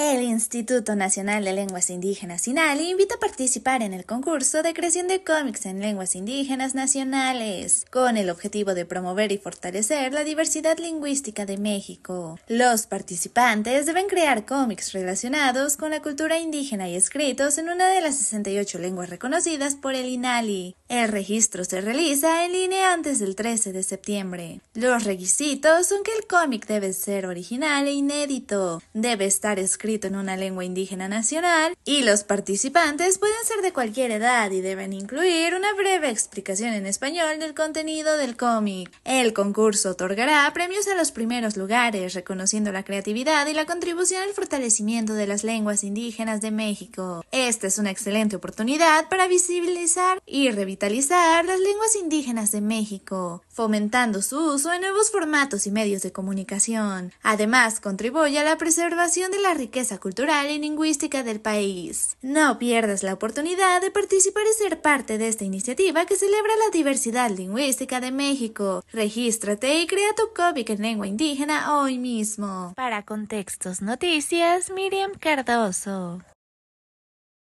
El Instituto Nacional de Lenguas Indígenas INALI invita a participar en el concurso de creación de cómics en lenguas indígenas nacionales, con el objetivo de promover y fortalecer la diversidad lingüística de México. Los participantes deben crear cómics relacionados con la cultura indígena y escritos en una de las 68 lenguas reconocidas por el INALI. El registro se realiza en línea antes del 13 de septiembre. Los requisitos son que el cómic debe ser original e inédito, debe estar escrito en una lengua indígena nacional y los participantes pueden ser de cualquier edad y deben incluir una breve explicación en español del contenido del cómic. El concurso otorgará premios a los primeros lugares, reconociendo la creatividad y la contribución al fortalecimiento de las lenguas indígenas de México. Esta es una excelente oportunidad para visibilizar y revitalizar las lenguas indígenas de México, fomentando su uso en nuevos formatos y medios de comunicación. Además, contribuye a la preservación de la riqueza cultural y lingüística del país. No pierdas la oportunidad de participar y ser parte de esta iniciativa que celebra la diversidad lingüística de México. Regístrate y crea tu cómic en lengua indígena hoy mismo. Para Contextos Noticias, Miriam Cardoso.